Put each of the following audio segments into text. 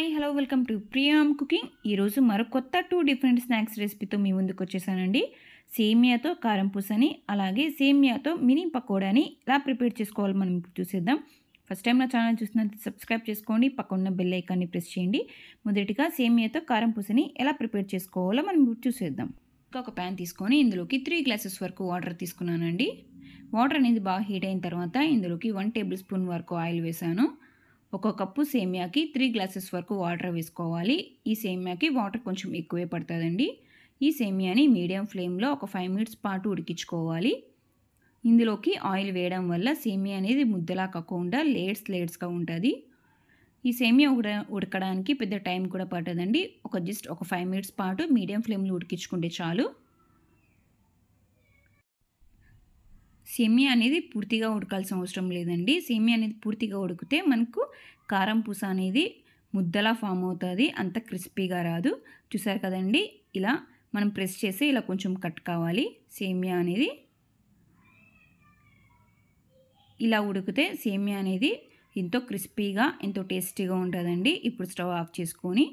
hi hello welcome to Priyam cooking ఈరోజు మరో కొత్త టూ డిఫరెంట్ స్నాక్స్ రెసిపీతో మీ ముందుకు వచ్చేసానండి సేమియాతో కారం పూసని అలాగే సేమియాతో మినీ పకోడాని ఎలా ప్రిపేర్ చేసుకోవాలి మనం ఇప్పుడు చూసేద్దాం ఫస్ట్ టైం నా ఛానల్ చూసినట్టు సబ్స్క్రైబ్ చేసుకోండి పక్కన బెల్ ఐకాన్ని ప్రెస్ చేయండి మొదటిగా సేమియాతో కారం పూసని ఎలా ప్రిపేర్ చేసుకోవాలో మనం ఇప్పుడు చూసేద్దాం ఒక ప్యాన్ తీసుకొని ఇందులోకి త్రీ గ్లాసెస్ వరకు వాటర్ తీసుకున్నానండి వాటర్ అనేది బాగా హీట్ అయిన తర్వాత ఇందులోకి వన్ టేబుల్ స్పూన్ వరకు ఆయిల్ వేసాను ఒక కప్పు సేమియాకి త్రీ గ్లాసెస్ వరకు వాటర్ వేసుకోవాలి ఈ సేమియాకి వాటర్ కొంచెం ఎక్కువే పడుతుందండి ఈ సేమియాని మీడియం ఫ్లేమ్లో ఒక ఫైవ్ మినిట్స్ పాటు ఉడికించుకోవాలి ఇందులోకి ఆయిల్ వేయడం వల్ల సేమియా అనేది ముద్దలా కాకుండా లేట్స్ లేట్స్గా ఉంటుంది ఈ సేమియా ఉడ ఉడకడానికి పెద్ద టైం కూడా పడుతుందండి ఒక జస్ట్ ఒక ఫైవ్ మినిట్స్ పాటు మీడియం ఫ్లేమ్లో ఉడికించుకుంటే చాలు సేమియా అనేది పూర్తిగా ఉడకాల్సిన అవసరం లేదండి సేమియా అనేది పూర్తిగా ఉడికితే మనకు కారం పూస అనేది ముద్దలా ఫామ్ అవుతుంది అంత క్రిస్పీగా రాదు చూసారు కదండి ఇలా మనం ప్రెస్ చేసి ఇలా కొంచెం కట్ కావాలి సేమియా అనేది ఇలా ఉడికితే సేమియా అనేది ఎంతో క్రిస్పీగా ఎంతో టేస్టీగా ఉంటుందండి ఇప్పుడు స్టవ్ ఆఫ్ చేసుకొని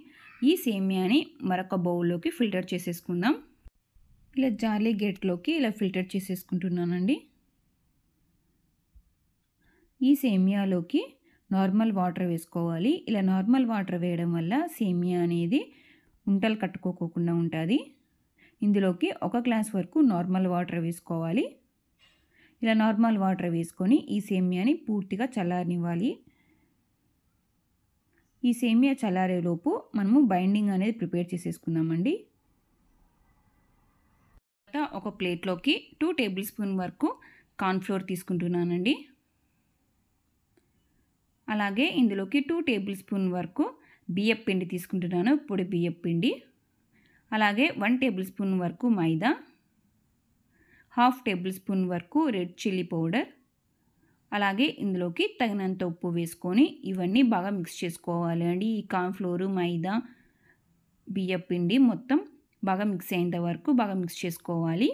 ఈ సేమియాని మరొక బౌల్లోకి ఫిల్టర్ చేసేసుకుందాం ఇలా జాలీ గేట్లోకి ఇలా ఫిల్టర్ చేసేసుకుంటున్నానండి ఈ సేమియాలోకి నార్మల్ వాటర్ వేసుకోవాలి ఇలా నార్మల్ వాటర్ వేయడం వల్ల సేమియా అనేది ఉంటలు కట్టుకోకుండా ఉంటుంది ఇందులోకి ఒక గ్లాస్ వరకు నార్మల్ వాటర్ వేసుకోవాలి ఇలా నార్మల్ వాటర్ వేసుకొని ఈ సేమియాని పూర్తిగా చల్లారనివ్వాలి ఈ సేమియా చల్లారేలోపు మనము బైండింగ్ అనేది ప్రిపేర్ చేసేసుకుందామండి ఒక ప్లేట్లోకి టూ టేబుల్ స్పూన్ వరకు కార్న్ఫ్లోర్ తీసుకుంటున్నానండి అలాగే ఇందులోకి టూ టేబుల్ స్పూన్ వరకు బియ్యం పిండి తీసుకుంటున్నాను పొడి బియ్యం పిండి అలాగే వన్ టేబుల్ స్పూన్ వరకు మైదా హాఫ్ టేబుల్ స్పూన్ వరకు రెడ్ చిల్లీ పౌడర్ అలాగే ఇందులోకి తగినంత ఉప్పు వేసుకొని ఇవన్నీ బాగా మిక్స్ చేసుకోవాలి అండి ఈ కార్న్ఫ్లోరు మైదా బియ్యం పిండి మొత్తం బాగా మిక్స్ అయ్యేంత వరకు బాగా మిక్స్ చేసుకోవాలి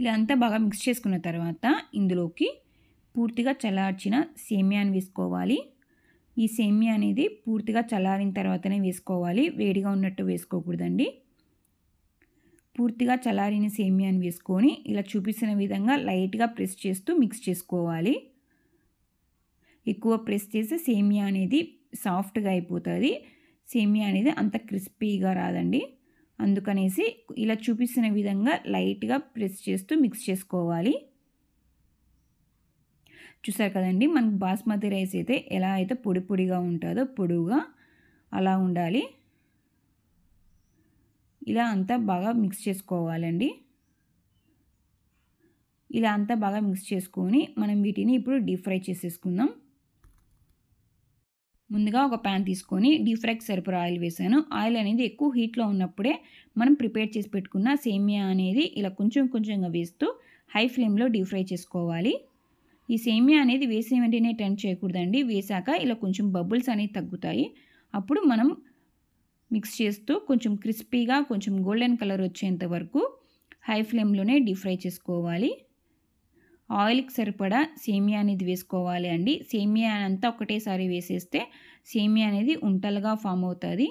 ఇలా అంతా బాగా మిక్స్ చేసుకున్న తర్వాత ఇందులోకి పూర్తిగా చల్లార్చిన సేమియాని వేసుకోవాలి ఈ సేమియా అనేది పూర్తిగా చల్లారిన తర్వాతనే వేసుకోవాలి వేడిగా ఉన్నట్టు వేసుకోకూడదండి పూర్తిగా చల్లారిన సేమియాని వేసుకొని ఇలా చూపించిన విధంగా లైట్గా ప్రెస్ చేస్తూ మిక్స్ చేసుకోవాలి ఎక్కువ ప్రెస్ చేస్తే సేమియా అనేది సాఫ్ట్గా అయిపోతుంది సేమియా అనేది అంత క్రిస్పీగా రాదండి అందుకనేసి ఇలా చూపిస్తున్న విధంగా లైట్గా ప్రెస్ చేస్తూ మిక్స్ చేసుకోవాలి చూసారు కదండి మనకు బాస్మతి రైస్ అయితే ఎలా అయితే పొడి పొడిగా ఉంటుందో పొడుగా అలా ఉండాలి ఇలా అంతా బాగా మిక్స్ చేసుకోవాలండి ఇలా అంతా బాగా మిక్స్ చేసుకొని మనం వీటిని ఇప్పుడు డీప్ ఫ్రై చేసేసుకుందాం ముందుగా ఒక ప్యాన్ తీసుకొని డీప్ ఫ్రైకి సరిపడా ఆయిల్ వేసాను ఆయిల్ అనేది ఎక్కువ హీట్లో ఉన్నప్పుడే మనం ప్రిపేర్ చేసి పెట్టుకున్న సేమియా అనేది ఇలా కొంచెం కొంచెంగా వేస్తూ హై ఫ్లేమ్లో డీప్ ఫ్రై చేసుకోవాలి ఈ సేమియా అనేది వేసిన వెంటనే టెండ్ చేయకూడదండి వేసాక ఇలా కొంచెం బబుల్స్ అనేవి తగ్గుతాయి అప్పుడు మనం మిక్స్ చేస్తూ కొంచెం క్రిస్పీగా కొంచెం గోల్డెన్ కలర్ వచ్చేంత వరకు హై ఫ్లేమ్లోనే డీప్ ఫ్రై చేసుకోవాలి ఆయిల్కి సరిపడా సేమియా అనేది వేసుకోవాలి అండి సేమియా అంతా ఒకటేసారి వేసేస్తే సేమియా అనేది ఉంటలుగా ఫామ్ అవుతుంది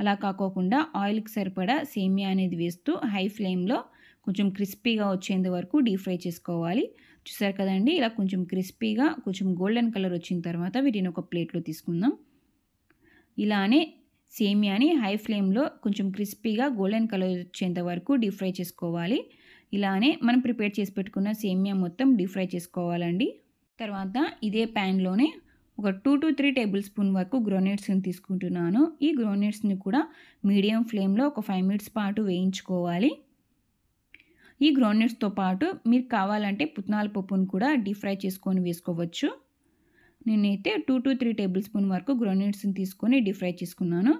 అలా కాకోకుండా ఆయిల్కి సరిపడా సేమియా అనేది వేస్తూ హై ఫ్లేమ్లో కొంచెం క్రిస్పీగా వచ్చేంత వరకు డీప్ ఫ్రై చేసుకోవాలి చూసారు కదండి ఇలా కొంచెం క్రిస్పీగా కొంచెం గోల్డెన్ కలర్ వచ్చిన తర్వాత వీటిని ఒక ప్లేట్లో తీసుకుందాం ఇలానే సేమియాని హై ఫ్లేమ్లో కొంచెం క్రిస్పీగా గోల్డెన్ కలర్ వచ్చేంత వరకు డీప్ ఫ్రై చేసుకోవాలి ఇలానే మనం ప్రిపేర్ చేసి పెట్టుకున్న సేమియా మొత్తం డీప్ ఫ్రై చేసుకోవాలండి తర్వాత ఇదే ప్యాన్లోనే ఒక two to three tablespoon వరకు గ్రోనెట్స్ని తీసుకుంటున్నాను ఈ గ్రోనేట్స్ని కూడా మీడియం ఫ్లేమ్లో ఒక ఫైవ్ మినిట్స్ పాటు వేయించుకోవాలి ఈ గ్రౌండ్నట్స్తో పాటు మీరు కావాలంటే పుట్నాల పప్పును కూడా డీప్ ఫ్రై చేసుకొని వేసుకోవచ్చు నేనైతే two to three tablespoon వరకు గ్రౌండ్నట్స్ని తీసుకొని డీప్ ఫ్రై చేసుకున్నాను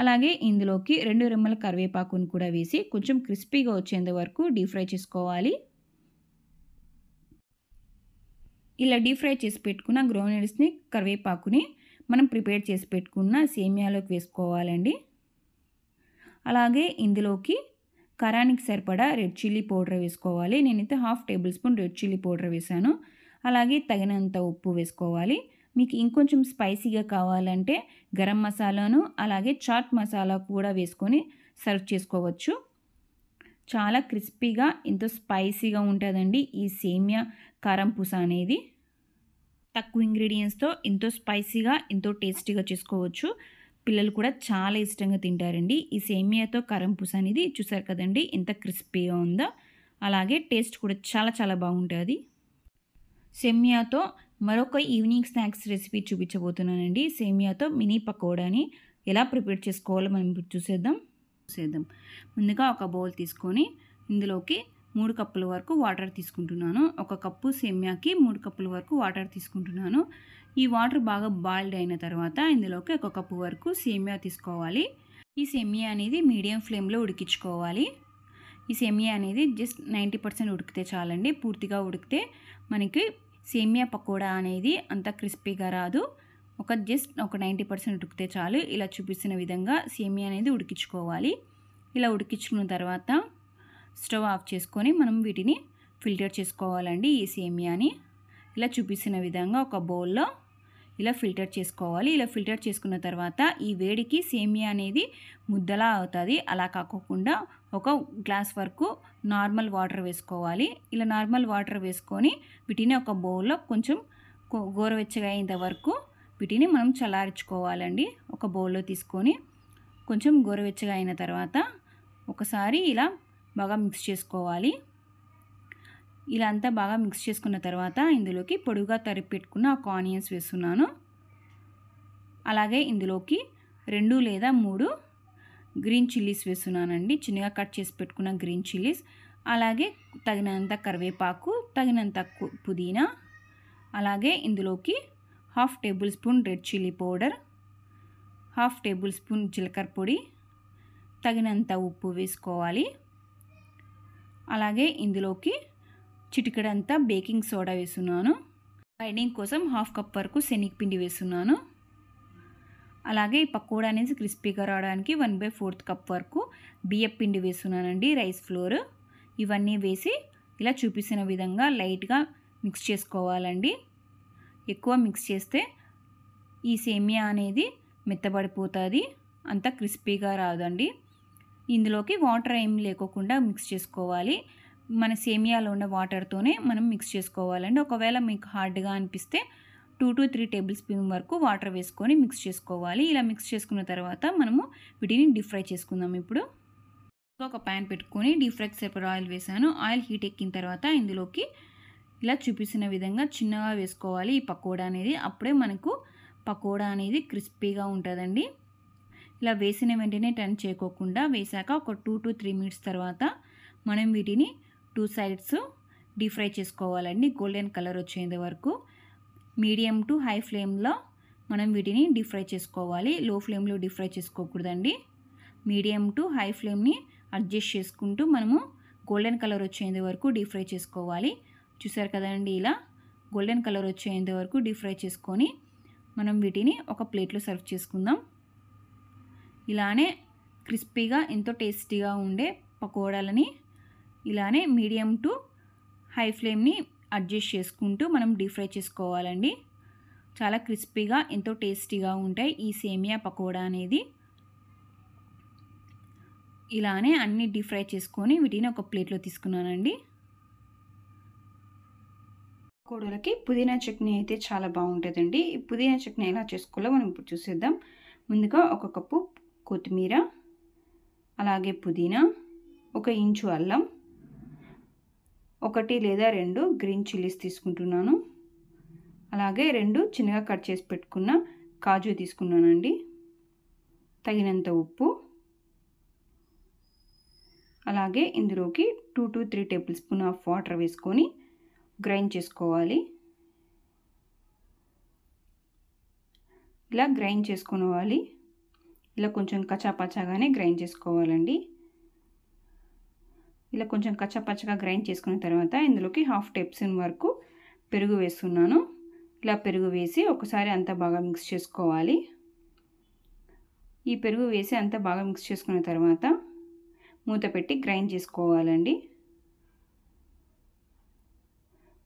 అలాగే ఇందులోకి రెండు రెమ్మల కరివేపాకును కూడా వేసి కొంచెం క్రిస్పీగా వచ్చేంత వరకు డీప్ ఫ్రై చేసుకోవాలి ఇలా డీప్ ఫ్రై చేసి పెట్టుకున్న గ్రౌండ్నట్స్ని కరివేపాకుని మనం ప్రిపేర్ చేసి పెట్టుకున్న సేమియాలోకి వేసుకోవాలండి అలాగే ఇందులోకి కరానికి సరిపడా రెడ్ చిల్లీ పౌడర్ వేసుకోవాలి నేనైతే half tablespoon red chilli powder వేసాను అలాగే తగినంత ఉప్పు వేసుకోవాలి మీకు ఇంకొంచెం స్పైసీగా కావాలంటే గరం మసాలాను అలాగే చాట్ మసాలా కూడా వేసుకొని సర్వ్ చేసుకోవచ్చు చాలా క్రిస్పీగా ఎంతో స్పైసీగా ఉంటుందండి ఈ సేమియా కారం పూస అనేది తక్కువ ఇంగ్రీడియంట్స్తో ఎంతో స్పైసీగా ఎంతో టేస్టీగా చేసుకోవచ్చు పిల్లలు కూడా చాలా ఇష్టంగా తింటారండి ఈ సేమియాతో కరం పూస అనేది చూసారు కదండి ఎంత క్రిస్పీగా ఉందో అలాగే టేస్ట్ కూడా చాలా చాలా బాగుంటుంది సేమియాతో మరొక ఈవినింగ్ స్నాక్స్ రెసిపీ చూపించబోతున్నానండి సేమియాతో మినీ పకోడాని ఎలా ప్రిపేర్ చేసుకోవాలో మనం చూసేద్దాం చూసేద్దాం ముందుగా ఒక బౌల్ తీసుకొని ఇందులోకి మూడు కప్పుల వరకు వాటర్ తీసుకుంటున్నాను ఒక కప్పు సెమ్యాకి మూడు కప్పుల వరకు వాటర్ తీసుకుంటున్నాను ఈ వాటర్ బాగా బాయిల్డ్ అయిన తర్వాత ఇందులోకి ఒక కప్పు వరకు సేమియా తీసుకోవాలి ఈ సెమియా అనేది మీడియం ఫ్లేమ్లో ఉడికించుకోవాలి ఈ సేమియా అనేది జస్ట్ నైంటీ పర్సెంట్ ఉడికితే చాలండి పూర్తిగా ఉడికితే మనకి సేమియా పకోడా అనేది అంత క్రిస్పీగా రాదు ఒక జస్ట్ ఒక నైంటీ పర్సెంట్ ఉడికితే చాలు ఇలా చూపిస్తున్న విధంగా సేమియా అనేది ఉడికించుకోవాలి ఇలా ఉడికించుకున్న తర్వాత స్టవ్ ఆఫ్ చేసుకొని మనం వీటిని ఫిల్టర్ చేసుకోవాలండి ఈ సేమియాని ఇలా చూపిస్తున్న విధంగా ఒక బౌల్లో ఇలా ఫిల్టర్ చేసుకోవాలి ఇలా ఫిల్టర్ చేసుకున్న తర్వాత ఈ వేడికి సేమియా అనేది ముద్దలా అవుతుంది అలా కాకోకుండా ఒక గ్లాస్ వరకు నార్మల్ వాటర్ వేసుకోవాలి ఇలా నార్మల్ వాటర్ వేసుకొని వీటిని ఒక బౌల్లో కొంచెం గోరవెచ్చగా అయ్యేంత వరకు వీటిని మనం చల్లారించుకోవాలండి ఒక బౌల్లో తీసుకొని కొంచెం గోరవెచ్చగా అయిన తర్వాత ఒకసారి ఇలా బాగా మిక్స్ చేసుకోవాలి ఇలా అంతా బాగా మిక్స్ చేసుకున్న తర్వాత ఇందులోకి పొడుగా తరిపి పెట్టుకున్న ఒక ఆనియన్స్ వేస్తున్నాను అలాగే ఇందులోకి రెండు లేదా మూడు గ్రీన్ చిల్లీస్ వేస్తున్నానండి చిన్నగా కట్ చేసి పెట్టుకున్న గ్రీన్ చిల్లీస్ అలాగే తగినంత కరివేపాకు తగినంత పుదీనా అలాగే ఇందులోకి half tablespoon red chilli powder half tablespoon జీలకర్ర పొడి తగినంత ఉప్పు వేసుకోవాలి అలాగే ఇందులోకి చిటికడంతా బేకింగ్ సోడా వేస్తున్నాను బైండింగ్ కోసం హాఫ్ కప్ వరకు శనగపిండి వేస్తున్నాను అలాగే ఈ పకోడా అనేది క్రిస్పీగా రావడానికి వన్ బై ఫోర్త్ కప్ వరకు బియ్య పిండి వేస్తున్నానండి రైస్ ఫ్లోర్ ఇవన్నీ వేసి ఇలా చూపించిన విధంగా లైట్గా మిక్స్ చేసుకోవాలండి ఎక్కువ మిక్స్ చేస్తే ఈ సేమియా అనేది మెత్తబడిపోతుంది అంత క్రిస్పీగా రాదండి ఇందులోకి వాటర్ ఏం లేకోకుండా మిక్స్ చేసుకోవాలి మన సేమియాలో ఉన్న వాటర్తోనే మనం మిక్స్ చేసుకోవాలండి ఒకవేళ మీకు హార్డ్గా అనిపిస్తే two to three tablespoon వరకు వాటర్ వేసుకొని మిక్స్ చేసుకోవాలి ఇలా మిక్స్ చేసుకున్న తర్వాత మనము వీటిని డీప్ ఫ్రై చేసుకుందాం ఇప్పుడు ఒక ప్యాన్ పెట్టుకొని డీప్ ఫ్రై సెపర్ ఆయిల్ వేసాను ఆయిల్ హీట్ ఎక్కిన తర్వాత ఇందులోకి ఇలా చూపిస్తున్న విధంగా చిన్నగా వేసుకోవాలి ఈ పకోడా అనేది అప్పుడే మనకు పకోడా అనేది క్రిస్పీగా ఉంటుందండి ఇలా వేసిన వెంటనే టర్న్ చేయకోకుండా వేసాక ఒక టూ టు త్రీ మినిట్స్ తర్వాత మనం వీటిని టూ సైడ్స్ డీప్ ఫ్రై చేసుకోవాలండి గోల్డెన్ కలర్ వచ్చేంత వరకు మీడియం టు హై ఫ్లేమ్లో మనం వీటిని డీప్ ఫ్రై చేసుకోవాలి లో ఫ్లేమ్లో డీప్ ఫ్రై చేసుకోకూడదండి మీడియం టు హై ఫ్లేమ్ని అడ్జస్ట్ చేసుకుంటూ మనము గోల్డెన్ కలర్ వచ్చేంత వరకు డీప్ ఫ్రై చేసుకోవాలి చూసారు కదండి ఇలా గోల్డెన్ కలర్ వచ్చేంత వరకు డీప్ ఫ్రై చేసుకొని మనం వీటిని ఒక ప్లేట్లో సర్వ్ చేసుకుందాం ఇలానే క్రిస్పీగా ఎంతో టేస్టీగా ఉండే పకోడాలని ఇలానే మీడియం టు హై ఫ్లేమ్ని అడ్జస్ట్ చేసుకుంటూ మనం డీప్ ఫ్రై చేసుకోవాలండి చాలా క్రిస్పీగా ఎంతో టేస్టీగా ఉంటాయి ఈ సేమియా పకోడా అనేది ఇలానే అన్ని డీప్ ఫ్రై చేసుకొని వీటిని ఒక ప్లేట్లో తీసుకున్నానండి పకోడలకి పుదీనా చట్నీ అయితే చాలా బాగుంటుందండి ఈ పుదీనా చట్నీ ఎలా చేసుకోవాలో మనం ఇప్పుడు చూసేద్దాం ముందుగా ఒక కప్పు కొత్తిమీర అలాగే పుదీనా ఒక ఇంచు అల్లం ఒకటి లేదా రెండు గ్రీన్ చిల్లీస్ తీసుకుంటున్నాను అలాగే రెండు చిన్నగా కట్ చేసి పెట్టుకున్న కాజు తీసుకున్నానండి తగినంత ఉప్పు అలాగే ఇందులోకి two to three tablespoon of water వేసుకొని గ్రైండ్ చేసుకోవాలి ఇలా గ్రైండ్ చేసుకోవాలి ఇలా కొంచెం కచ్చాపచ్చాగానే గ్రైండ్ చేసుకోవాలండి ఇలా కొంచెం కచ్చాపచ్చగా గ్రైండ్ చేసుకున్న తర్వాత ఇందులోకి హాఫ్ టెప్సిన్ వరకు పెరుగు వేస్తున్నాను ఇలా పెరుగు వేసి ఒకసారి అంతా బాగా మిక్స్ చేసుకోవాలి ఈ పెరుగు వేసి అంతా బాగా మిక్స్ చేసుకున్న తర్వాత మూత పెట్టి గ్రైండ్ చేసుకోవాలండి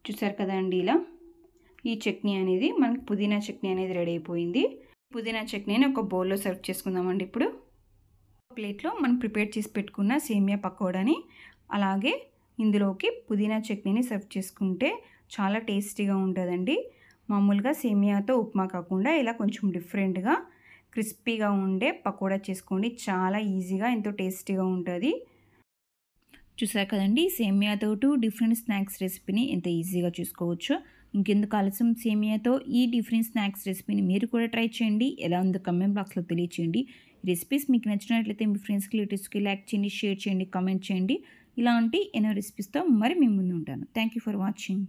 చూసారు కదండి ఇలా ఈ చట్నీ అనేది మనకి పుదీనా చట్నీ అనేది రెడీ అయిపోయింది పుదీనా చట్నీని ఒక బౌల్లో సర్వ్ చేసుకుందామండి ఇప్పుడు ప్లేట్లో మనం ప్రిపేర్ చేసి పెట్టుకున్న సేమియా పకోడాని అలాగే ఇందులోకి పుదీనా చట్నీని సర్వ్ చేసుకుంటే చాలా టేస్టీగా ఉంటుందండి మామూలుగా సేమియాతో ఉప్మా కాకుండా ఇలా కొంచెం డిఫరెంట్గా క్రిస్పీగా ఉండే పకోడా చేసుకోండి చాలా ఈజీగా ఎంతో టేస్టీగా ఉంటుంది చూసారు కదండి సేమియాతో డిఫరెంట్ స్నాక్స్ రెసిపీని ఎంత ఈజీగా చూసుకోవచ్చు ఇంకెందుకు ఆలస్యం సేమియాతో ఈ డిఫరెంట్ స్నాక్స్ రెసిపీని మీరు కూడా ట్రై చేయండి ఎలా ఉందో కమెంట్ బాక్స్లో తెలియచేయండి రెసిపీస్ మీకు నచ్చినట్లయితే మీ ఫ్రెండ్స్కి రిలేటివ్స్కి లైక్ చేయండి షేర్ చేయండి కామెంట్ చేయండి ఇలాంటి ఎన్నో రెసిపీస్తో మరి మేము ముందు ఉంటాను థ్యాంక్ యూ ఫర్ వాచింగ్